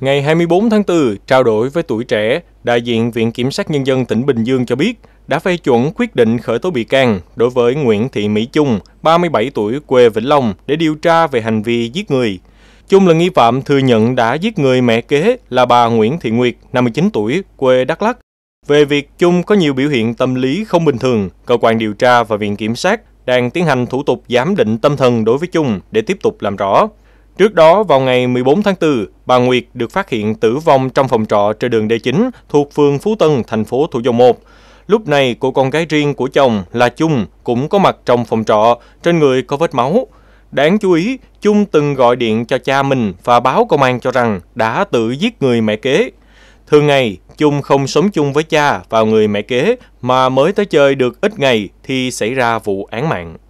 Ngày 24 tháng 4, trao đổi với tuổi trẻ, đại diện Viện Kiểm sát Nhân dân tỉnh Bình Dương cho biết đã phê chuẩn quyết định khởi tố bị can đối với Nguyễn Thị Mỹ Trung, 37 tuổi, quê Vĩnh Long, để điều tra về hành vi giết người. Chung là nghi phạm thừa nhận đã giết người mẹ kế là bà Nguyễn Thị Nguyệt, 59 tuổi, quê Đắk Lắk. Về việc Chung có nhiều biểu hiện tâm lý không bình thường, cơ quan điều tra và Viện Kiểm sát đang tiến hành thủ tục giám định tâm thần đối với Chung để tiếp tục làm rõ. Trước đó, vào ngày 14 tháng 4, bà Nguyệt được phát hiện tử vong trong phòng trọ trên đường D9 thuộc phường Phú Tân, thành phố Thủ Dầu Một. Lúc này, cô con gái riêng của chồng là Chung cũng có mặt trong phòng trọ, trên người có vết máu. Đáng chú ý, Chung từng gọi điện cho cha mình và báo công an cho rằng đã tự giết người mẹ kế. Thường ngày, Chung không sống chung với cha và người mẹ kế mà mới tới chơi được ít ngày thì xảy ra vụ án mạng.